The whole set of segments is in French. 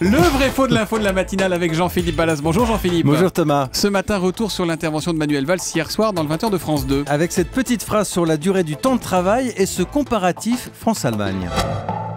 Le vrai faux de l'info de la matinale avec Jean-Philippe Ballas. Bonjour Jean-Philippe. Bonjour Thomas. Ce matin, retour sur l'intervention de Manuel Valls hier soir dans le 20h de France 2. Avec cette petite phrase sur la durée du temps de travail et ce comparatif France-Allemagne.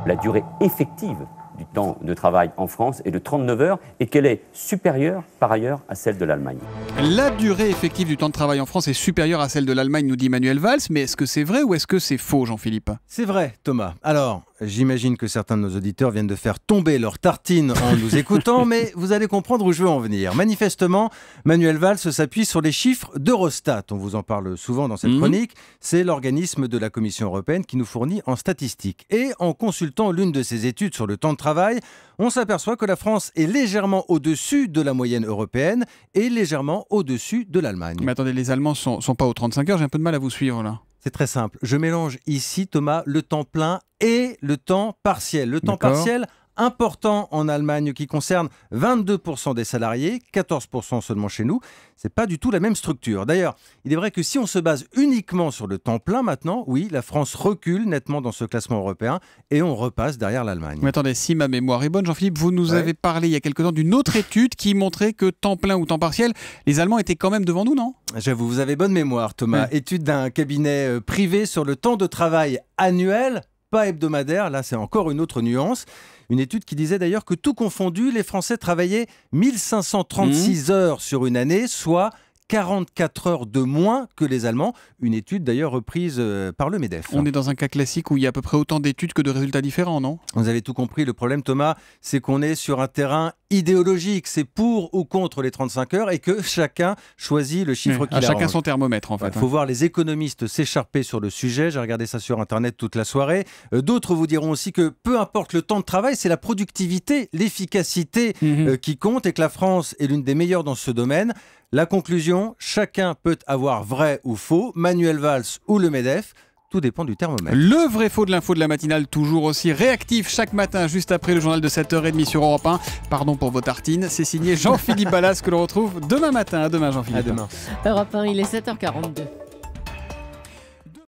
La durée effective du temps de travail en France est de 39 heures et qu'elle est supérieure par ailleurs à celle de l'Allemagne. La durée effective du temps de travail en France est supérieure à celle de l'Allemagne, nous dit Manuel Valls, mais est-ce que c'est vrai ou est-ce que c'est faux, Jean-Philippe C'est vrai, Thomas. Alors, J'imagine que certains de nos auditeurs viennent de faire tomber leur tartine en nous écoutant, mais vous allez comprendre où je veux en venir. Manifestement, Manuel Valls s'appuie sur les chiffres d'Eurostat. On vous en parle souvent dans cette mhm. chronique. C'est l'organisme de la Commission européenne qui nous fournit en statistiques. Et en consultant l'une de ses études sur le temps de travail, on s'aperçoit que la France est légèrement au-dessus de la moyenne européenne et légèrement au-dessus de l'Allemagne. Mais attendez, les Allemands sont, sont pas aux 35 heures, j'ai un peu de mal à vous suivre là. C'est très simple. Je mélange ici, Thomas, le temps plein et le temps partiel. Le temps partiel, important en Allemagne qui concerne 22% des salariés, 14% seulement chez nous. C'est pas du tout la même structure. D'ailleurs, il est vrai que si on se base uniquement sur le temps plein maintenant, oui, la France recule nettement dans ce classement européen et on repasse derrière l'Allemagne. Mais attendez, si ma mémoire est bonne, Jean-Philippe, vous nous avez parlé il y a quelque temps d'une autre étude qui montrait que temps plein ou temps partiel, les Allemands étaient quand même devant nous, non J'avoue, vous avez bonne mémoire, Thomas. Étude d'un cabinet euh, privé sur le temps de travail annuel, pas hebdomadaire. Là, c'est encore une autre nuance. Une étude qui disait d'ailleurs que tout confondu, les Français travaillaient 1536 mmh. heures sur une année, soit 44 heures de moins que les Allemands, une étude d'ailleurs reprise euh, par le MEDEF. On est dans un cas classique où il y a à peu près autant d'études que de résultats différents, non Vous avez tout compris, le problème Thomas, c'est qu'on est sur un terrain idéologique, c'est pour ou contre les 35 heures et que chacun choisit le chiffre qu'il a. Chacun son thermomètre en fait. Il faut hein. voir les économistes s'écharper sur le sujet, j'ai regardé ça sur internet toute la soirée. Euh, d'autres vous diront aussi que peu importe le temps de travail, c'est la productivité, l'efficacité euh, mhm. qui compte et que la France est l'une des meilleures dans ce domaine. La conclusion, chacun peut avoir vrai ou faux, Manuel Valls ou le MEDEF. Tout dépend du thermomètre. Le vrai faux de l'info de la matinale, toujours aussi réactif chaque matin, juste après le journal de 7h30 sur Europe 1. Pardon pour vos tartines, c'est signé Jean-Philippe Ballas que l'on retrouve demain matin. À demain, Jean-Philippe. À demain. Europe 1, il est 7h42.